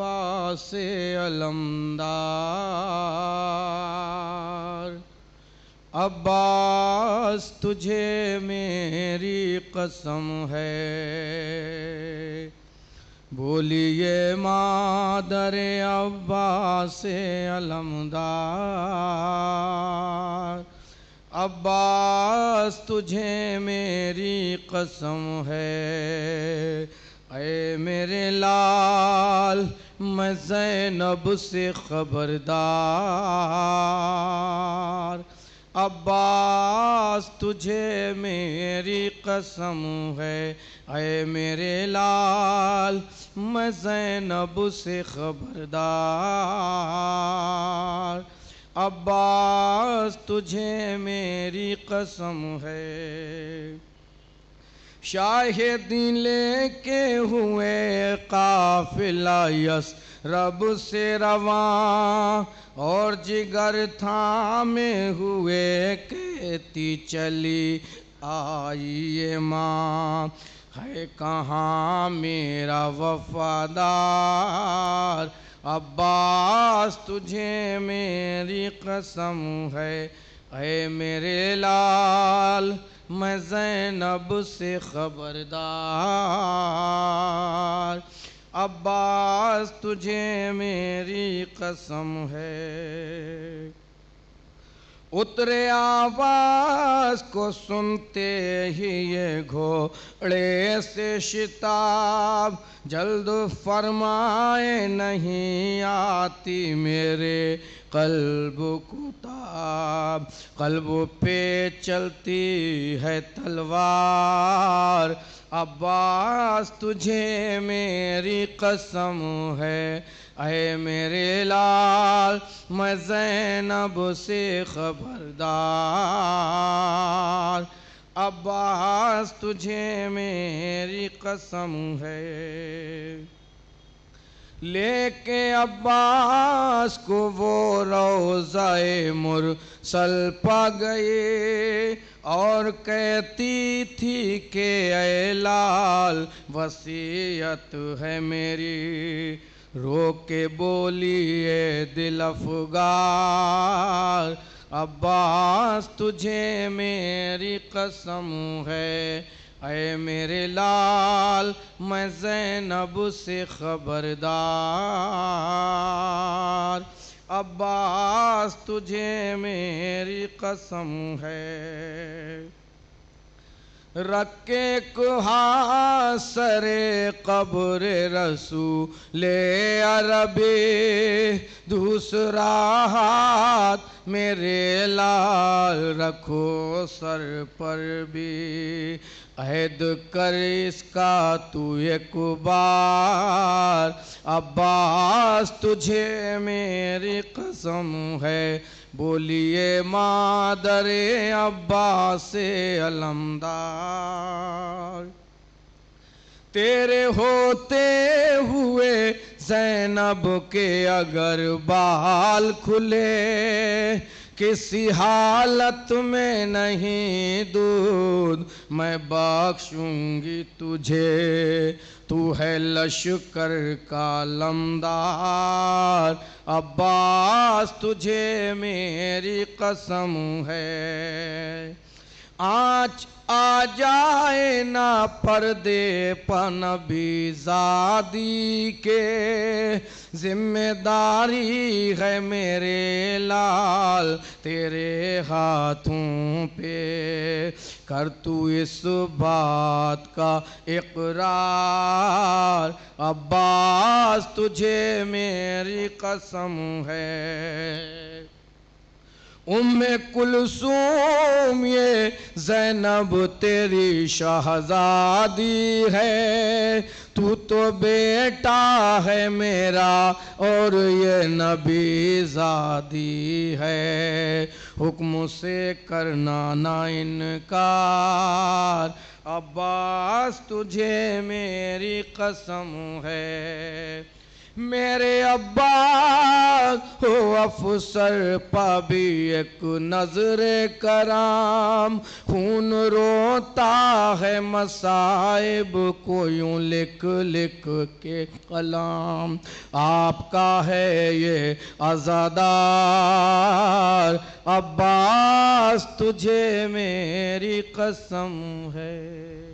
अब्बास अलमदार अब्बास तुझे मेरी कसम है बोलिए मादर अब्बास अलमदार अब्बास तुझे मेरी कसम है ऐ मेरे लाल मैं जैनब से खबरदार अब्बास तुझे मेरी कसम है अय मेरे लाल मैं जैनब से खबरदार अब्बास तुझे मेरी कसम है शाहिदी लेके हुए काफिला यस रब से रवा और जिगर थामे हुए कहती चली आइए माँ है कहाँ मेरा वफादार अब्बास तुझे मेरी कसम है ऐ मेरे लाल मैं जैनब से खबरदार अब्बास तुझे मेरी कसम है उतरे आवाज को सुनते ही ये घोड़े से शिताब जल्द फरमाए नहीं आती मेरे कल्ब कुताब कल्ब पे चलती है तलवार अब्बास तुझे मेरी कसम है अहे मेरे लाल मैं जैनब से खबरदार अब्बास तुझे मेरी कसम है लेके अब्बास को वो रोजाए मुर सल पा गए और कहती थी के ए लाल वसीयत है मेरी रो के ए दिल अफगार अब्बास तुझे मेरी कसम है अय मेरे लाल मैं जैनब से खबरदार अब्बास तुझे मेरी कसम है रखे कुहासरे कब्र रसूल अरबे दूसरा हाथ मेरे लाल रखो सर पर भी अहद कर इसका तू एक बार अब्बास तुझे मेरी कसम है बोलिए मादरे अब्बास अलमदार यार तेरे होते हुए जैनब के अगर बाल खुले किसी हालत में नहीं दूध मैं बख्शूंगी तुझे तू है लश्कर का लमदार अब्बास तुझे मेरी कसम है आँच आ जाए ना पर्दे पन भी जादी के जिम्मेदारी है मेरे लाल तेरे हाथों पे कर तू इस बात का इकरार अब्बास तुझे मेरी कसम है उम्मे कुलसूम ये जैनब तेरी शहजादी है तू तो बेटा है मेरा और ये नबी जादी है हुक्म से करना ना इनकार अब्बास तुझे मेरी कसम है मेरे अब्बास हो अफसर पाबी एक नजर कराम खून रोता है मसाइब को यूं लिख लिख के कलाम आपका है ये आज़ादार अब्बास तुझे मेरी कसम है